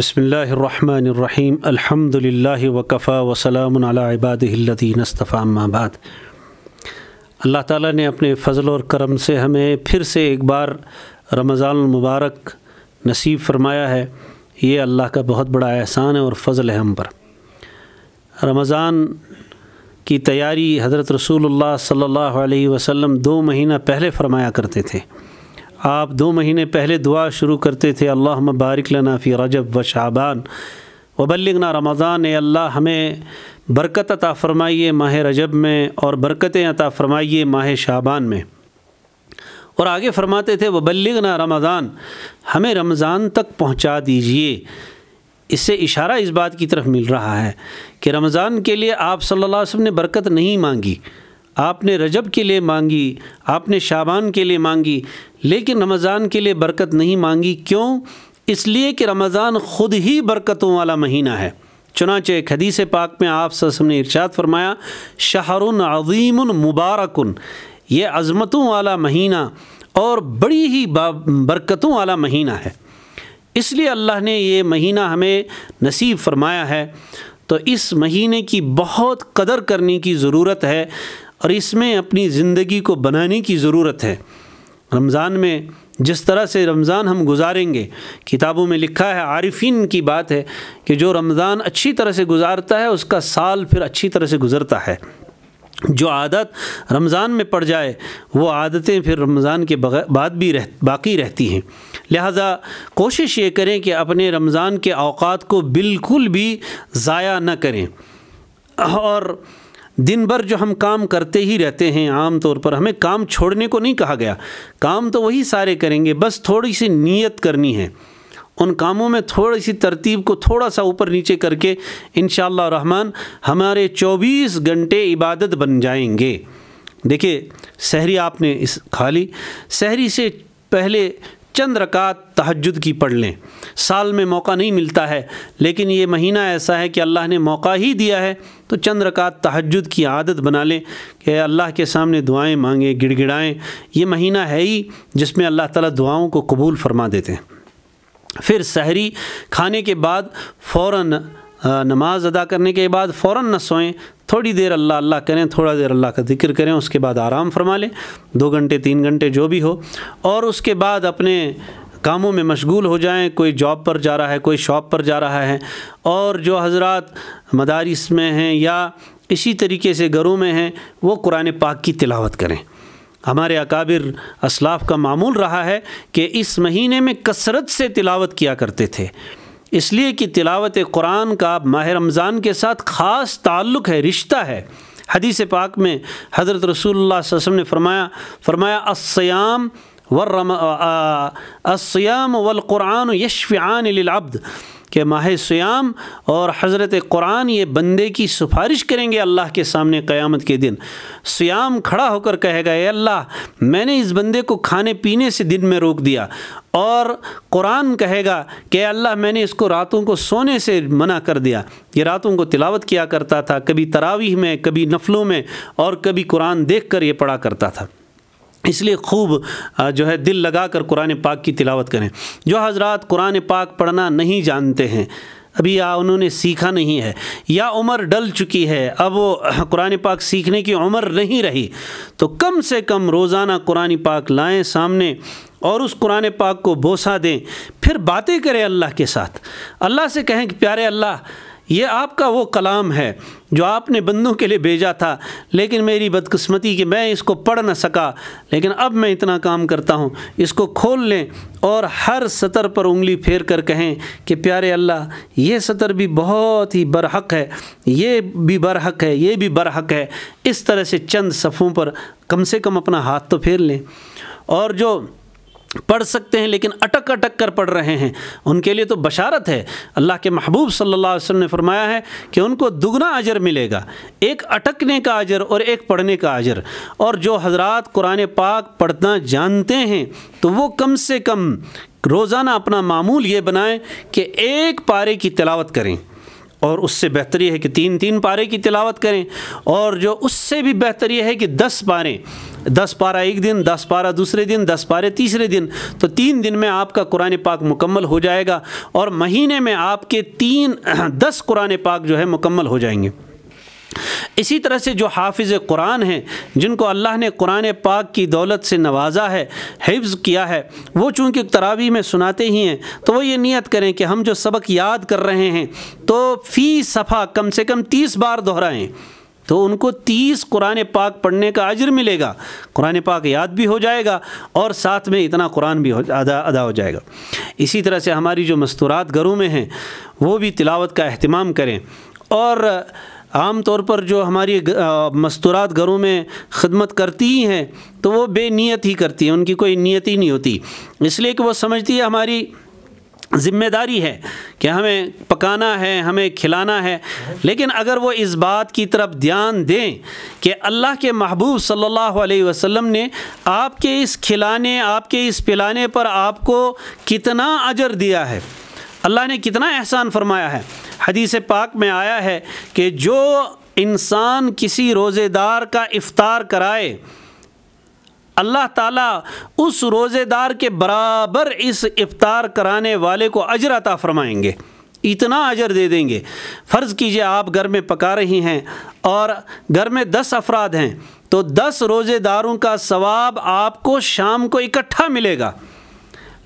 बसमीम अल्हम्दुलिल्लाह वकफ़ा वसलाम अबादीनस्तफ़ाबाद अल्लाह ताली ने अपने फ़ज़ल और करम से हमें फिर से एक बार रमज़ान नसीब फरमाया है ये अल्लाह का बहुत बड़ा एहसान है और फ़ज़ल है हम पर रमज़ान की तैयारी हज़रत रसूल सल्लल्लाहु वसम दो महीना पहले फ़रमाया करते थे आप दो महीने पहले दुआ शुरू करते थे अल्लाह बारिक लना फ़ी रजब व शाबान वबल्लिगना रमज़ान अल्लाह हमें बरकत अता फ़रमाइए माह रजब में और बरकतें अता फ़रमाइए माह शाबान में और आगे फरमाते थे वबल्लिगना रमज़ान हमें रमज़ान तक पहुँचा दीजिए इससे इशारा इस बात की तरफ मिल रहा है कि रमज़ान के लिए आप सल्लल्लाहु अलैहि वसल्लम ने बरकत नहीं मांगी आपने रजब के लिए मांगी आपने शाबान के लिए मांगी लेकिन रमज़ान के लिए बरकत नहीं मांगी क्यों इसलिए कि रमज़ान ख़ुद ही बरकतों वाला महीना है चुनाचे एक हदीस पाक में आप ससम ने इर्शाद फरमाया शहरुन अजीम मुबारकन ये अजमतों वाला महीना और बड़ी ही बरकतों वाला महीना है इसलिए अल्लाह ने ये महीना हमें नसीब फरमाया है तो इस महीने की बहुत कदर करने की ज़रूरत है और इसमें अपनी ज़िंदगी को बनाने की ज़रूरत है रमज़ान में जिस तरह से रमज़ान हम गुजारेंगे किताबों में लिखा है आरिफिन की बात है कि जो रमज़ान अच्छी तरह से गुजारता है उसका साल फिर अच्छी तरह से गुज़रता है जो आदत रमज़ान में पड़ जाए वो आदतें फिर रमज़ान के बाद भी रह बाकी रहती हैं लिहाजा कोशिश ये करें कि अपने रमज़ान के अवकात को बिल्कुल भी ज़ाया न करें और दिन भर जो हम काम करते ही रहते हैं आम तौर पर हमें काम छोड़ने को नहीं कहा गया काम तो वही सारे करेंगे बस थोड़ी सी नीयत करनी है उन कामों में थोड़ी सी तरतीब को थोड़ा सा ऊपर नीचे करके इन रहमान हमारे 24 घंटे इबादत बन जाएंगे देखिए सहरी आपने इस खा ली सहरी से पहले चंद रकात तहजद की पढ़ लें साल में मौका नहीं मिलता है लेकिन ये महीना ऐसा है कि अल्लाह ने मौका ही दिया है तो चंद रकात तहजद की आदत बना लें कि अल्लाह के सामने दुआएं मांगें गिड़गिड़ाएं ये महीना है ही जिसमें अल्लाह ताला दुआओं को कबूल फरमा देते हैं फिर सहरी खाने के बाद फ़ौर नमाज़ अदा करने के बाद फ़ौर न सोएँ थोड़ी देर अल्लाह अल्लाह करें थोड़ा देर अल्लाह का जिक्र करें उसके बाद आराम फरमा लें दो घंटे तीन घंटे जो भी हो और उसके बाद अपने कामों में मशगूल हो जाएं कोई जॉब पर जा रहा है कोई शॉप पर जा रहा है और जो हजरत मदारस में हैं या इसी तरीके से घरों में हैं वो कुरान पाक की तिलावत करें हमारे अकाबिर असलाफ का मामूल रहा है कि इस महीने में कसरत से तिलावत किया करते थे इसलिए कि तिलावत कुरान का माह रमज़ान के साथ ख़ास ताल्लुक़ है रिश्ता है हदीस पाक में हज़रत रसूल वसम ने फरमाया फरमाया अस्याम वर्रम असयाम वलक़ुरान यशफ़ान कि माह सयाम और हज़रत कुरान ये बंदे की सिफारिश करेंगे अल्लाह के सामने क़यामत के दिन सयाम खड़ा होकर कहेगा ए अल्लाह मैंने इस बंदे को खाने पीने से दिन में रोक दिया और कुरान कहेगा कि अल्लाह मैंने इसको रातों को सोने से मना कर दिया ये रातों को तिलावत किया करता था कभी तरावीह में कभी नफलों में और कभी कुरान देख कर ये पढ़ा करता था इसलिए खूब जो है दिल लगा कर कुरान पाक की तिलावत करें जो हजरत कुरान पाक पढ़ना नहीं जानते हैं अभी या उन्होंने सीखा नहीं है या उम्र डल चुकी है अब वो कुरान पाक सीखने की उम्र नहीं रही तो कम से कम रोज़ाना कुरान पाक लाएं सामने और उस कुरान पाक को बोसा दें फिर बातें करें अल्लाह के साथ अल्लाह से कहें कि प्यारे अल्लाह ये आपका वो कलाम है जो आपने बंदों के लिए भेजा था लेकिन मेरी बदकस्मती कि मैं इसको पढ़ ना सका लेकिन अब मैं इतना काम करता हूँ इसको खोल लें और हर सतर पर उंगली फेर कर कहें कि प्यारे अल्लाह ये सतर भी बहुत ही बरहक है ये भी बरहक है ये भी बरहक है इस तरह से चंद सफ़ों पर कम से कम अपना हाथ तो फेर लें और जो पढ़ सकते हैं लेकिन अटक अटक कर पढ़ रहे हैं उनके लिए तो बशारत है अल्लाह के महबूब सल्लल्लाहु अलैहि वसल्लम ने फरमाया है कि उनको दुगना अजर मिलेगा एक अटकने का अजर और एक पढ़ने का अजर और जो हजरत कुरान पाक पढ़ना जानते हैं तो वो कम से कम रोज़ाना अपना मामूल ये बनाएं कि एक पारे की तलावत करें और उससे बेहतर यह है कि तीन तीन पारे की तिलावत करें और जो उससे भी बेहतर यह है कि दस पारें दस पारा एक दिन दस पारा दूसरे दिन दस पारे तीसरे दिन तो तीन दिन में आपका कुरान पाक मुकम्मल हो जाएगा और महीने में आपके तीन दस कुरान पाक जो है मुकम्मल हो जाएंगे इसी तरह से जो हाफिज़ कुरान हैं जिनको अल्लाह ने कुरान पाक की दौलत से नवाजा है हिफ्ज़ किया है वो चूँकि तरावी में सुनाते ही हैं तो वो ये नियत करें कि हम जो सबक याद कर रहे हैं तो फ़ी सफ़ा कम से कम तीस बार दोहराएँ तो उनको तीस कुरान पाक पढ़ने का अजर मिलेगा कुरान पाक याद भी हो जाएगा और साथ में इतना कुरान भी हो अदा अदा हो जाएगा इसी तरह से हमारी जो मस्तूरात घरों में हैं वो भी तिलावत का अहतमाम करें और आम तौर पर जो हमारी मस्तूरात घरों में खदमत करती ही हैं तो वो बेनीयत ही करती हैं उनकी कोई नीयत ही नहीं होती इसलिए कि वो समझती है हमारी ज़िम्मेदारी है कि हमें पकाना है हमें खिलाना है लेकिन अगर वो इस बात की तरफ ध्यान दें कि अल्लाह के महबूब सल्लल्लाहु अलैहि वसल्लम ने आपके इस खिलाने आपके इस पिलाने पर आपको कितना अजर दिया है अल्लाह ने कितना एहसान फरमाया है हदीस पाक में आया है कि जो इंसान किसी रोज़ेदार का इफ़ार कराए अल्लाह ताला उस रोज़ेदार के बराबर इस इफ़ार कराने वाले को अजर अता फरमाएंगे इतना अजर दे देंगे फ़र्ज़ कीजिए आप घर में पका रही हैं और घर में दस अफराद हैं तो दस रोज़ेदारों का सवाब आपको शाम को इकट्ठा मिलेगा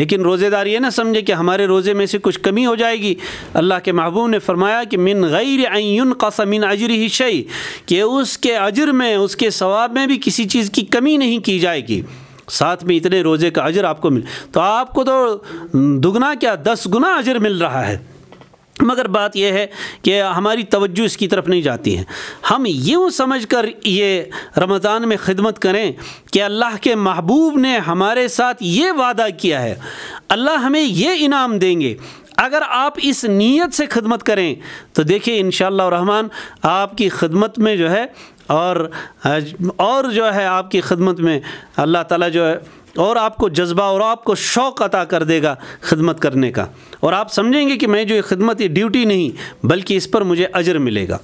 लेकिन रोज़ेदार ये ना समझे कि हमारे रोज़े में से कुछ कमी हो जाएगी अल्लाह के महबूब ने फरमाया कि मिन गैर आयुन कसमिन अजर ही शई कि उसके अजर में उसके सवाब में भी किसी चीज़ की कमी नहीं की जाएगी साथ में इतने रोज़े का अजर आपको मिल तो आपको तो दुगना क्या दस गुना अजर मिल रहा है मगर बात यह है कि हमारी तवज्जो इसकी तरफ नहीं जाती है हम यूँ समझ कर ये रमज़ान में ख़िदमत करें कि अल्लाह के महबूब ने हमारे साथ ये वादा किया है अल्लाह हमें ये इनाम देंगे अगर आप इस नीयत से खिदमत करें तो देखिए इन रहमान आपकी खिदमत में जो है और और जो है आपकी खिदमत में अल्लाह ताला जो है और आपको जज्बा और आपको शौक़ अता कर देगा खिदमत करने का और आप समझेंगे कि मैं जो ये खिदमत ये ड्यूटी नहीं बल्कि इस पर मुझे अजर मिलेगा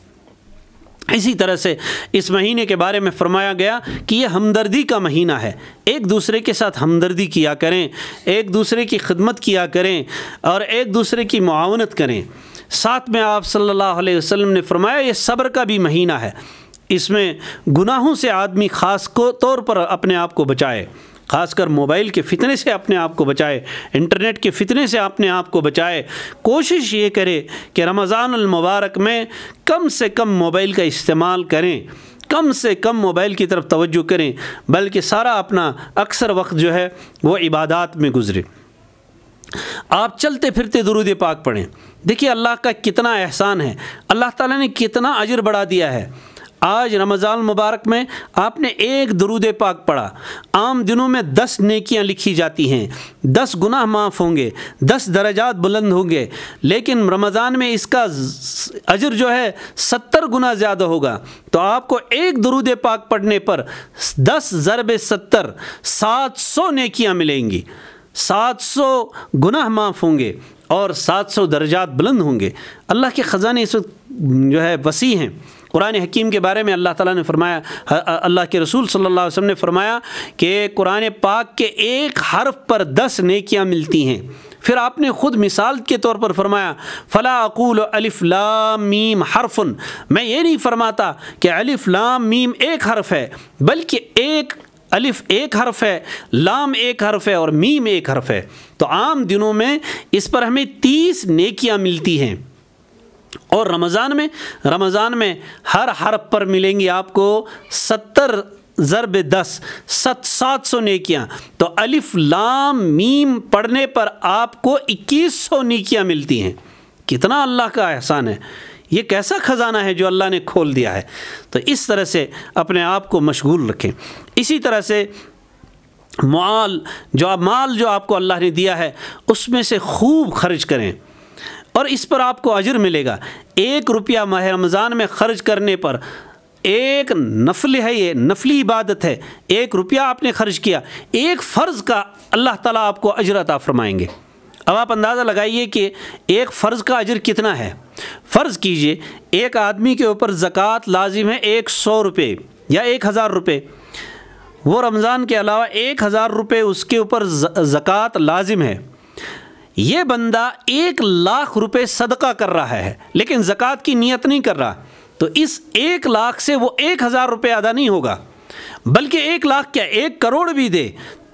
इसी तरह से इस महीने के बारे में फरमाया गया कि यह हमदर्दी का महीना है एक दूसरे के साथ हमदर्दी किया करें एक दूसरे की खिदमत किया करें और एक दूसरे की मुआवनत करें साथ में आप सल्लल्लाहु अलैहि वसल्लम ने फरमाया ये सब्र का भी महीना है इसमें गुनाहों से आदमी ख़ास को तौर पर अपने आप को बचाए खासकर मोबाइल के फितने से अपने आप को बचाए इंटरनेट के फितने से अपने आप को बचाए कोशिश ये करे कि रमज़ानमबारक में कम से कम मोबाइल का इस्तेमाल करें कम से कम मोबाइल की तरफ तवज्जो करें बल्कि सारा अपना अक्सर वक्त जो है वह इबादत में गुजरे आप चलते फिरते दरूद पाक पढ़ें देखिए अल्लाह का कितना एहसान है अल्लाह ताला ने कितना अजर बढ़ा दिया है आज रमज़ान मुबारक में आपने एक दरूद पाक पढ़ा आम दिनों में दस नेकियां लिखी जाती हैं दस गुनाह माफ़ होंगे दस दर्जात बुलंद होंगे लेकिन रमज़ान में इसका अजर जो है सत्तर गुना ज़्यादा होगा तो आपको एक दरूद पाक पढ़ने पर दस ज़रब सत्तर सात सौ नेकियाँ मिलेंगी सात सौ गुनाह माफ़ होंगे और सात सौ दर्जात बुलंद होंगे अल्लाह के ख़जाने इस वक्त जो है वसी हैं कुरान हकीम के बारे में अल्लाह ताला ने फरमाया अल्लाह के रसूल सल्लल्लाहु अलैहि वसल्लम ने फरमाया कि कुरान पाक के एक हर्फ पर दस नेकियां मिलती हैं फिर आपने ख़ुद मिसाल के तौर पर फरमाया फ़ला अकूल अलिफ लाम मीम हरफन मैं ये नहीं फरमाता कि अलिफ लाम मीम एक हर्फ है बल्कि एक अलिफ एक हर्फ है लाम एक हर्फ है और मीम एक हर्फ है तो आम दिनों में इस पर हमें तीस नेकियां मिलती हैं और रमज़ान में रमज़ान में हर हर्फ पर मिलेंगी आपको सत्तर ज़रब दस सत सात सौ निकियाँ तो अलिफ लाम मीम पढ़ने पर आपको इक्कीस सौ निकियाँ मिलती हैं कितना अल्लाह का एहसान है ये कैसा ख़जाना है जो अल्लाह ने खोल दिया है तो इस तरह से अपने आप को मशगूल रखें इसी तरह से माल जो माल जो आपको अल्लाह ने दिया है उसमें से खूब खर्च करें और इस पर आपको अजर मिलेगा एक रुपया माह रमज़ान में ख़र्च करने पर एक नफल है ये नफली इबादत है एक रुपया आपने खर्च किया एक फ़र्ज़ का अल्लाह ताला आपको अजर अता फरमाएंगे अब आप अंदाज़ा लगाइए कि एक फ़र्ज़ का अजर कितना है फ़र्ज़ कीजिए एक आदमी के ऊपर ज़क़़त लाजिम है एक सौ रुपये या एक हज़ार रुपये वो रमज़ान के अलावा एक हज़ार रुपये उसके ऊपर ज़क़़त लाजिम है ये बंदा एक लाख रुपए सदका कर रहा है लेकिन जक़ात की नियत नहीं कर रहा तो इस एक लाख से वो एक हज़ार रुपये अदा नहीं होगा बल्कि एक लाख क्या एक करोड़ भी दे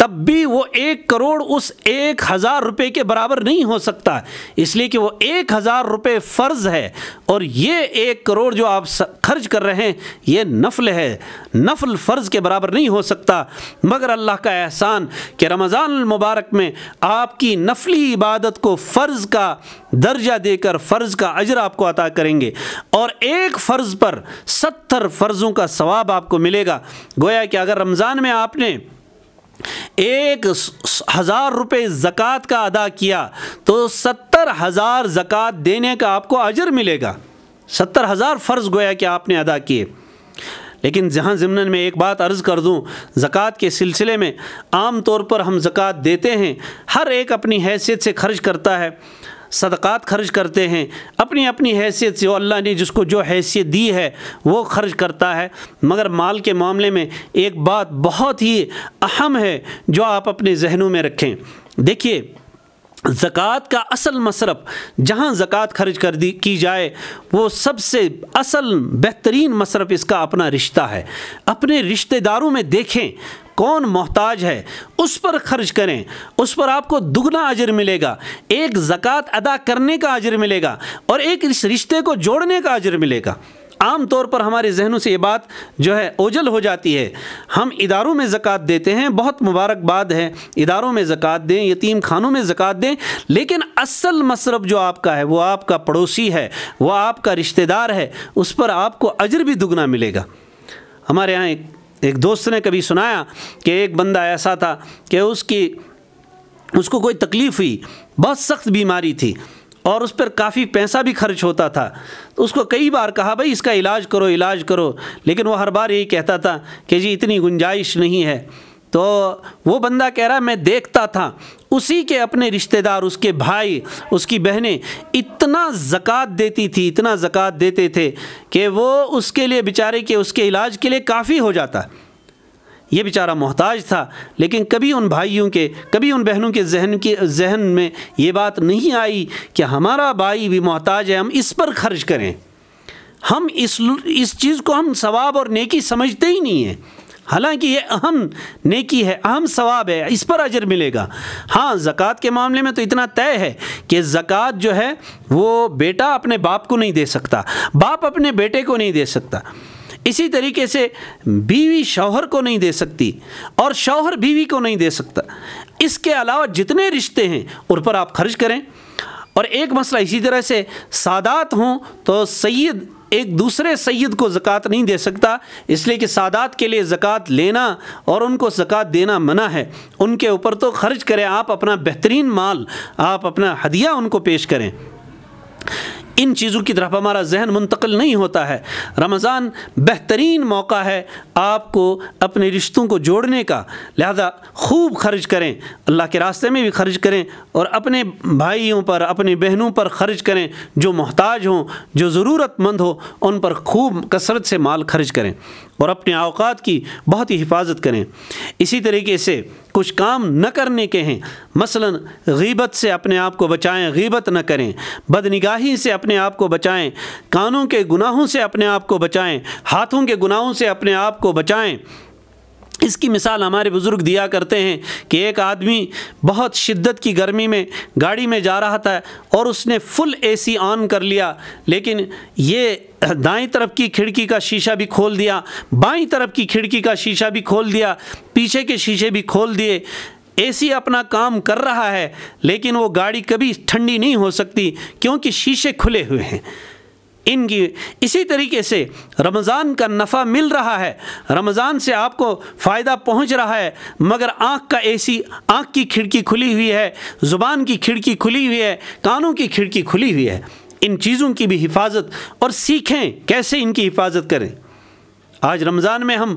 तब भी वो एक करोड़ उस एक हज़ार रुपये के बराबर नहीं हो सकता इसलिए कि वो एक हज़ार रुपये फ़र्ज़ है और ये एक करोड़ जो आप खर्च कर रहे हैं ये नफल है नफल फ़र्ज़ के बराबर नहीं हो सकता मगर अल्लाह का एहसान कि रमज़ान मुबारक में आपकी नफली इबादत को फ़र्ज़ का दर्जा देकर फ़र्ज़ का अजर आपको अता करेंगे और एक फ़र्ज़ पर सत्तर फ़र्ज़ों का सवाब आपको मिलेगा गोया कि अगर रमज़ान में आपने एक हज़ार रुपये ज़क़़त का अदा किया तो सत्तर हज़ार ज़क़़त देने का आपको अजर मिलेगा सत्तर हज़ार फ़र्ज़ गोया कि आपने अदा किए लेकिन जहाँ ज़मन में एक बात अर्ज़ कर दूँ ज़क़़त के सिलसिले में आम तौर पर हम ज़क़़त देते हैं हर एक अपनी हैसियत से खर्च करता है सदक़ात खर्च करते हैं अपनी अपनी हैसियत से अल्लाह ने जिसको जो हैसियत दी है वो खर्च करता है मगर माल के मामले में एक बात बहुत ही अहम है जो आप अपने जहनों में रखें देखिए ज़क़़त का असल मसरफ़ जहाँ ज़क़़त खर्च कर दी की जाए वो सबसे असल बेहतरीन मसरफ़ इसका अपना रिश्ता है अपने रिश्तेदारों में देखें कौन मोहताज है उस पर खर्च करें उस पर आपको दुगना अजर मिलेगा एक ज़क़़त अदा करने का अजर मिलेगा और एक इस रिश्ते को जोड़ने का अजर मिलेगा आम तौर पर हमारे जहनों से ये बात जो है ओझल हो जाती है हम इदारों में ज़क़़त देते हैं बहुत मुबारकबाद है इदारों में ज़क़़त दें यतीम खानों में ज़क़़त दें लेकिन असल मसरब जो आपका है वो आपका पड़ोसी है वह आपका रिश्तेदार है उस पर आपको अजर भी दुगना मिलेगा हमारे यहाँ एक एक दोस्त ने कभी सुनाया कि एक बंदा ऐसा था कि उसकी उसको कोई तकलीफ़ हुई बहुत सख्त बीमारी थी और उस पर काफ़ी पैसा भी खर्च होता था तो उसको कई बार कहा भाई इसका इलाज करो इलाज करो लेकिन वो हर बार यही कहता था कि जी इतनी गुंजाइश नहीं है तो वो बंदा कह रहा है मैं देखता था उसी के अपने रिश्तेदार उसके भाई उसकी बहनें इतना ज़क़़त देती थी इतना ज़क़़त देते थे कि वो उसके लिए बेचारे के उसके इलाज के लिए काफ़ी हो जाता ये बेचारा मोहताज था लेकिन कभी उन भाइयों के कभी उन बहनों के जहन के जहन में ये बात नहीं आई कि हमारा भाई भी मोहताज है हम इस पर खर्च करें हम इस इस चीज़ को हम सवाब और नेकी समझते ही नहीं हैं हालांकि ये अहम नेकी है अहम सवाब है इस पर अजर मिलेगा हाँ ज़क़़त के मामले में तो इतना तय है कि ज़क़़त जो है वो बेटा अपने बाप को नहीं दे सकता बाप अपने बेटे को नहीं दे सकता इसी तरीके से बीवी शौहर को नहीं दे सकती और शौहर बीवी को नहीं दे सकता इसके अलावा जितने रिश्ते हैं उन पर आप खर्च करें और एक मसला इसी तरह से सादात हों तो सैद एक दूसरे सैद को ज़क़़त नहीं दे सकता इसलिए कि सादात के लिए ज़क़़त लेना और उनको ज़क़़त देना मना है उनके ऊपर तो खर्च करें आप अपना बेहतरीन माल आप अपना हदिया उनको पेश करें इन चीज़ों की तरफ हमारा जहन मुंतकिल नहीं होता है रमज़ान बेहतरीन मौका है आपको अपने रिश्तों को जोड़ने का लिहाजा खूब खर्च करें अल्लाह के रास्ते में भी खर्च करें और अपने भाइयों पर अपनी बहनों पर खर्च करें जो मोहताज हों जो ज़रूरतमंद हो उन पर खूब कसरत से माल खर्च करें और अपने अवकात की बहुत ही हिफाजत करें इसी तरीके से कुछ काम न करने के हैं मसलन गीबत से अपने आप को बचाएं गीबत न करें बदनिगाही से अपने अपने आप को बचाएं कानों के गुनाहों से अपने आप को बचाएं हाथों के गुनाहों से अपने आप को बचाएं इसकी मिसाल हमारे बुज़ुर्ग दिया करते हैं कि एक आदमी बहुत शिद्दत की गर्मी में गाड़ी में जा रहा था और उसने फुल एसी ऑन कर लिया लेकिन ये दाएं तरफ की खिड़की का शीशा भी खोल दिया बाईं तरफ की खिड़की का शीशा भी खोल दिया पीछे के शीशे भी खोल दिए एसी अपना काम कर रहा है लेकिन वो गाड़ी कभी ठंडी नहीं हो सकती क्योंकि शीशे खुले हुए हैं इनकी इसी तरीके से रमज़ान का नफ़ा मिल रहा है रमज़ान से आपको फ़ायदा पहुंच रहा है मगर आँख का एसी आँख की खिड़की खुली हुई है ज़ुबान की खिड़की खुली हुई है कानों की खिड़की खुली हुई है इन चीज़ों की भी हिफाजत और सीखें कैसे इनकी हिफाजत करें आज रमज़ान में हम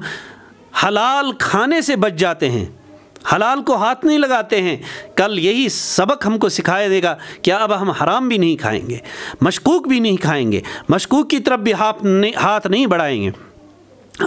हलाल खाने से बच जाते हैं हलाल को हाथ नहीं लगाते हैं कल यही सबक हमको सिखाया देगा कि अब हम हराम भी नहीं खाएंगे मशकूक भी नहीं खाएंगे मशकूक की तरफ भी हाथ नहीं हाथ नहीं बढ़ाएंगे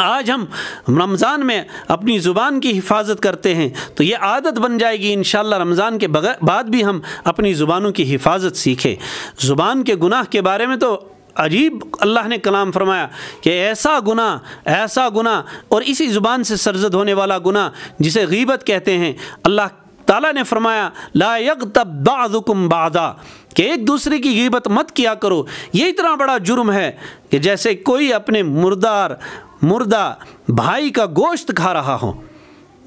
आज हम रमज़ान में अपनी ज़ुबान की हिफाजत करते हैं तो ये आदत बन जाएगी इन रमज़ान के बाद भी हम अपनी ज़ुबानों की हिफाजत सीखें ज़ुबान के गुनाह के बारे में तो अजीब अल्लाह ने कलाम फरमाया कि ऐसा गुना ऐसा गुना और इसी ज़ुबान से सरजद होने वाला गुना जिसे गीबत कहते हैं अल्लाह ताला ने फरमाया लायक तब्बाजुकुम बाजा कि एक दूसरे की गीबत मत किया करो ये इतना बड़ा जुर्म है कि जैसे कोई अपने मुर्दार मुर्दा भाई का गोश्त खा रहा हो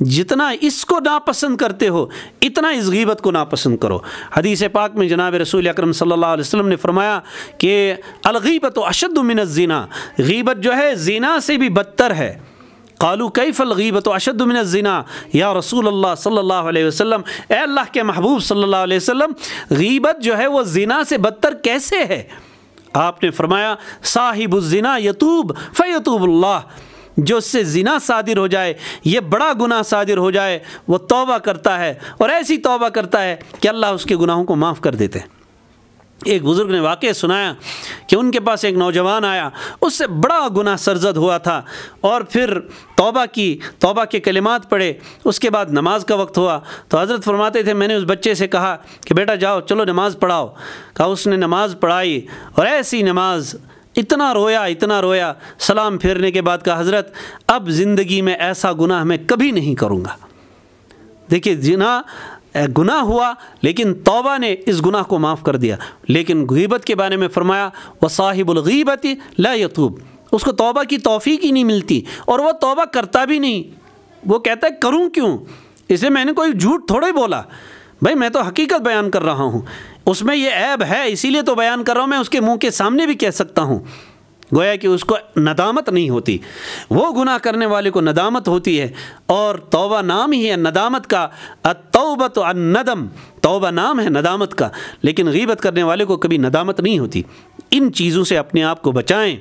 जितना इसको नापसंद करते हो इतना इस गीबत को नापसंद करो हदीस पाक में जनाब रसूल अक्रम सल्लल्लाहु अलैहि वसल्लम ने फरमाया कि अलगीबत अशद मिनत ज़ीना गीबत जो है जीना से भी बदतर है कालू कई फ़लगीबत अशद मिन ज़ीना या रसूल अल्लाह सल्ला वसम अल्लाह के महबूब सल्ला वसम गीबत जो है वह जीना से बदतर कैसे है आपने फरमाया साहिबुलना यतूब फ़यतूबल्ला जो उससे ज़िना सादिर हो जाए ये बड़ा गुनाह सादिर हो जाए वो तौबा करता है और ऐसी तौबा करता है कि अल्लाह उसके गुनाहों को माफ़ कर देते हैं एक बुज़ुर्ग ने वाक़ सुनाया कि उनके पास एक नौजवान आया उससे बड़ा गुनाह सरजद हुआ था और फिर तौबा की तौबा के कलिमात पढ़े उसके बाद नमाज का वक्त हुआ तो हज़रत फरमाते थे मैंने उस बच्चे से कहा कि बेटा जाओ चलो नमाज़ पढ़ाओ कहा उसने नमाज़ पढ़ाई और ऐसी नमाज़ इतना रोया इतना रोया सलाम फेरने के बाद कहा हज़रत अब ज़िंदगी में ऐसा गुनाह मैं कभी नहीं करूँगा देखिए जिना गुनाह हुआ लेकिन तौबा ने इस गुनाह को माफ़ कर दिया लेकिन गीबत के बारे में फ़रमाया व साहिबुलगीबती ला यतूब उसको तौबा की तोफ़ी ही नहीं मिलती और वह तौबा करता भी नहीं वो कहता है करूँ क्यों इसे मैंने कोई झूठ थोड़े बोला भाई मैं तो हकीकत बयान कर रहा हूँ उसमें ये ऐब है इसीलिए तो बयान कर रहा हूँ मैं उसके मुंह के सामने भी कह सकता हूँ गोया कि उसको नदामत नहीं होती वो गुनाह करने वाले को नदामत होती है और तौबा नाम ही है नदामत का अतौबत नदम तौबा नाम है नदामत का लेकिन गीबत करने वाले को कभी नदामत नहीं होती इन चीज़ों से अपने आप को बचाएं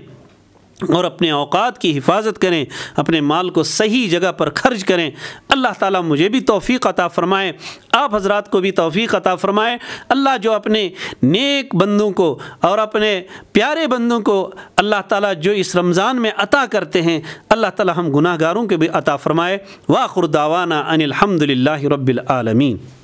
और अपने अवकात की हिफाजत करें अपने माल को सही जगह पर खर्च करें अल्लाह ताला मुझे भी तोफ़ी अता फ़रमाए आप हजरात को भी तौफीक अता फ़रमाए अल्लाह जो अपने नेक बंदों को और अपने प्यारे बंदों को अल्लाह ताला जो इस रमज़ान में अता करते हैं अल्लाह ताला हम गुनाहगारों के भी अता फ़रमाए वाखुर दावाना रबालमीन